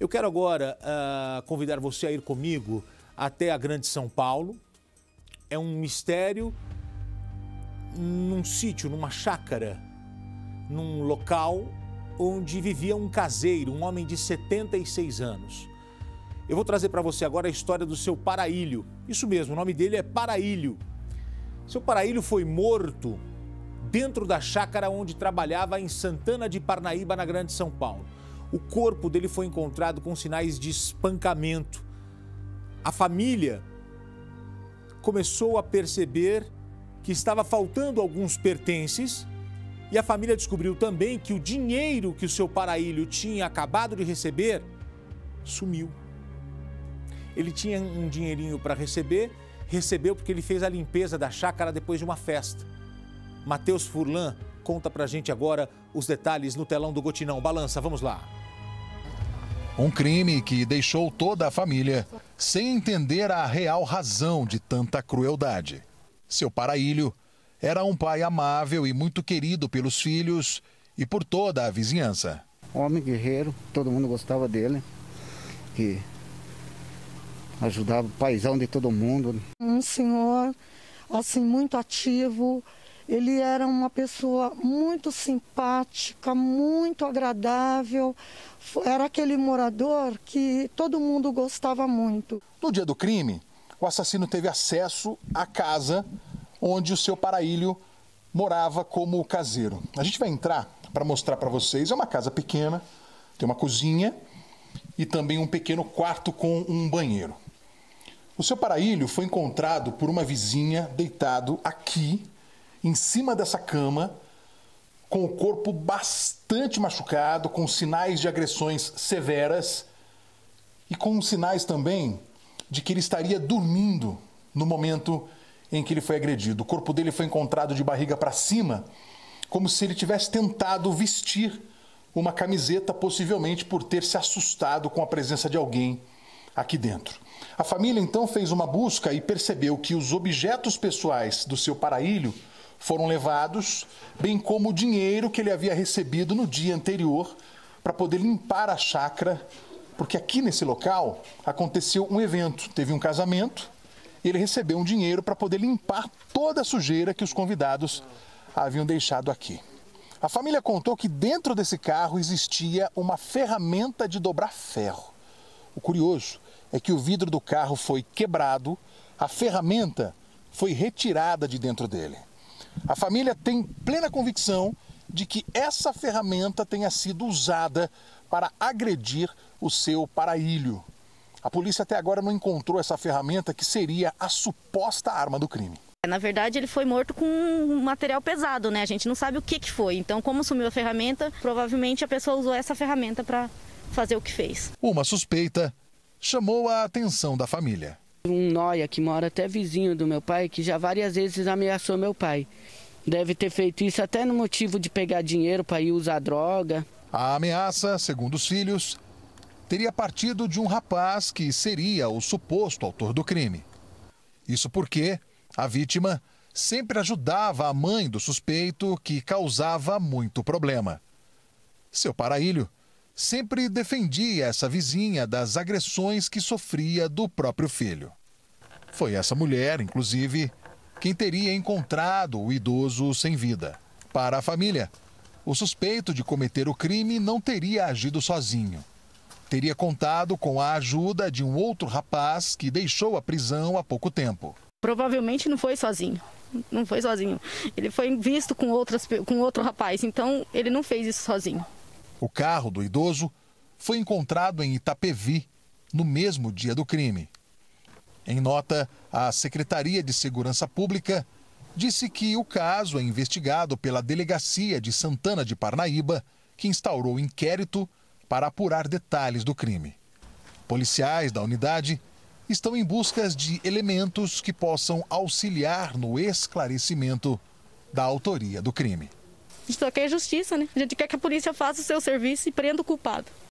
Eu quero agora uh, convidar você a ir comigo até a Grande São Paulo. É um mistério num sítio, numa chácara, num local onde vivia um caseiro, um homem de 76 anos. Eu vou trazer para você agora a história do seu Paraílio. Isso mesmo, o nome dele é Paraílio. Seu Paraílio foi morto dentro da chácara onde trabalhava em Santana de Parnaíba, na Grande São Paulo. O corpo dele foi encontrado com sinais de espancamento. A família começou a perceber que estava faltando alguns pertences e a família descobriu também que o dinheiro que o seu paraílho tinha acabado de receber sumiu. Ele tinha um dinheirinho para receber, recebeu porque ele fez a limpeza da chácara depois de uma festa. Mateus Furlan conta pra gente agora os detalhes no telão do Gotinão. Balança, vamos lá. Um crime que deixou toda a família sem entender a real razão de tanta crueldade. Seu paraílho era um pai amável e muito querido pelos filhos e por toda a vizinhança. Homem guerreiro, todo mundo gostava dele, que ajudava o paizão de todo mundo. Um senhor assim muito ativo, ele era uma pessoa muito simpática, muito agradável. Era aquele morador que todo mundo gostava muito. No dia do crime, o assassino teve acesso à casa onde o seu paraílio morava como caseiro. A gente vai entrar para mostrar para vocês. É uma casa pequena, tem uma cozinha e também um pequeno quarto com um banheiro. O seu paraílio foi encontrado por uma vizinha deitado aqui em cima dessa cama, com o corpo bastante machucado, com sinais de agressões severas e com sinais também de que ele estaria dormindo no momento em que ele foi agredido. O corpo dele foi encontrado de barriga para cima, como se ele tivesse tentado vestir uma camiseta, possivelmente por ter se assustado com a presença de alguém aqui dentro. A família então fez uma busca e percebeu que os objetos pessoais do seu paraílho foram levados, bem como o dinheiro que ele havia recebido no dia anterior para poder limpar a chácara, porque aqui nesse local aconteceu um evento, teve um casamento, e ele recebeu um dinheiro para poder limpar toda a sujeira que os convidados haviam deixado aqui. A família contou que dentro desse carro existia uma ferramenta de dobrar ferro. O curioso é que o vidro do carro foi quebrado, a ferramenta foi retirada de dentro dele. A família tem plena convicção de que essa ferramenta tenha sido usada para agredir o seu paraílho. A polícia até agora não encontrou essa ferramenta que seria a suposta arma do crime. Na verdade, ele foi morto com um material pesado, né? A gente não sabe o que, que foi. Então, como sumiu a ferramenta, provavelmente a pessoa usou essa ferramenta para fazer o que fez. Uma suspeita chamou a atenção da família um noia que mora até vizinho do meu pai, que já várias vezes ameaçou meu pai. Deve ter feito isso até no motivo de pegar dinheiro para ir usar droga. A ameaça, segundo os filhos, teria partido de um rapaz que seria o suposto autor do crime. Isso porque a vítima sempre ajudava a mãe do suspeito, que causava muito problema. Seu paraílho sempre defendia essa vizinha das agressões que sofria do próprio filho. Foi essa mulher, inclusive, quem teria encontrado o idoso sem vida. Para a família, o suspeito de cometer o crime não teria agido sozinho. Teria contado com a ajuda de um outro rapaz que deixou a prisão há pouco tempo. Provavelmente não foi sozinho. Não foi sozinho. Ele foi visto com, outras, com outro rapaz, então ele não fez isso sozinho. O carro do idoso foi encontrado em Itapevi no mesmo dia do crime. Em nota, a Secretaria de Segurança Pública disse que o caso é investigado pela Delegacia de Santana de Parnaíba, que instaurou inquérito para apurar detalhes do crime. Policiais da unidade estão em busca de elementos que possam auxiliar no esclarecimento da autoria do crime. Isso aqui é justiça, né? A gente quer que a polícia faça o seu serviço e prenda o culpado.